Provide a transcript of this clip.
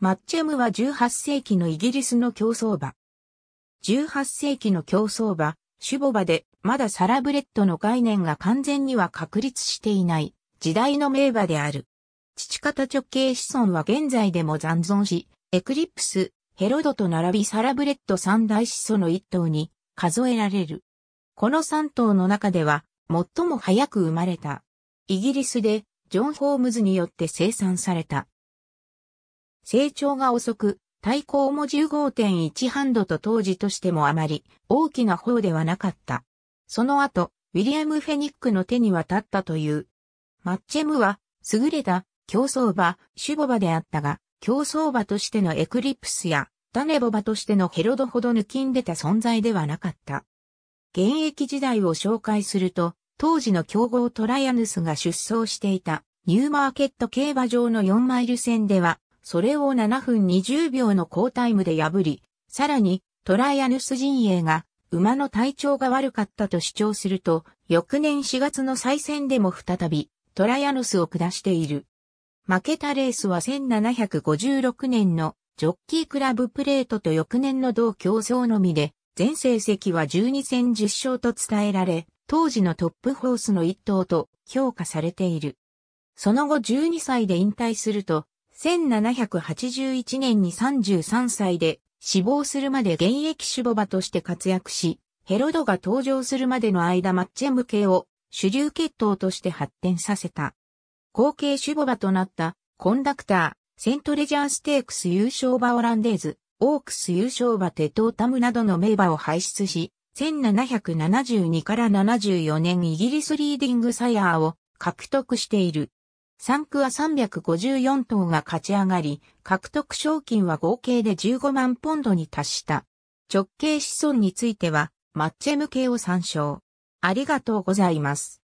マッチェムは18世紀のイギリスの競争馬。18世紀の競争馬、シュボバで、まだサラブレッドの概念が完全には確立していない時代の名馬である。父方直系子孫は現在でも残存し、エクリプス、ヘロドと並びサラブレッド三大子祖の一頭に数えられる。この三頭の中では最も早く生まれた。イギリスでジョン・ホームズによって生産された成長が遅く、対抗も15.1ハンドと当時としてもあまり大きな方ではなかった。その後、ウィリアム・フェニックの手に渡ったという。マッチェムは、優れた競争馬、シュボ馬であったが、競争馬としてのエクリプスや、ダネボ馬としてのヘロドほど抜きんでた存在ではなかった。現役時代を紹介すると、当時の競合トライアヌスが出走していたニューマーケット競馬場の4マイル戦では、それを7分20秒の好タイムで破り、さらにトライアヌス陣営が馬の体調が悪かったと主張すると、翌年4月の再戦でも再びトライアヌスを下している。負けたレースは1756年のジョッキークラブプレートと翌年の同競争のみで、全成績は12戦10勝と伝えられ、当時のトップホースの一頭と評価されている。その後12歳で引退すると、1781年に33歳で死亡するまで現役守護馬として活躍し、ヘロドが登場するまでの間マッチェム系を主流血統として発展させた。後継守護馬となったコンダクター、セントレジャーステークス優勝馬オランデーズ、オークス優勝馬テトータムなどの名馬を輩出し、1772から74年イギリスリーディングサイヤーを獲得している。サンクは354頭が勝ち上がり、獲得賞金は合計で15万ポンドに達した。直系子孫については、マッチェム系を参照。ありがとうございます。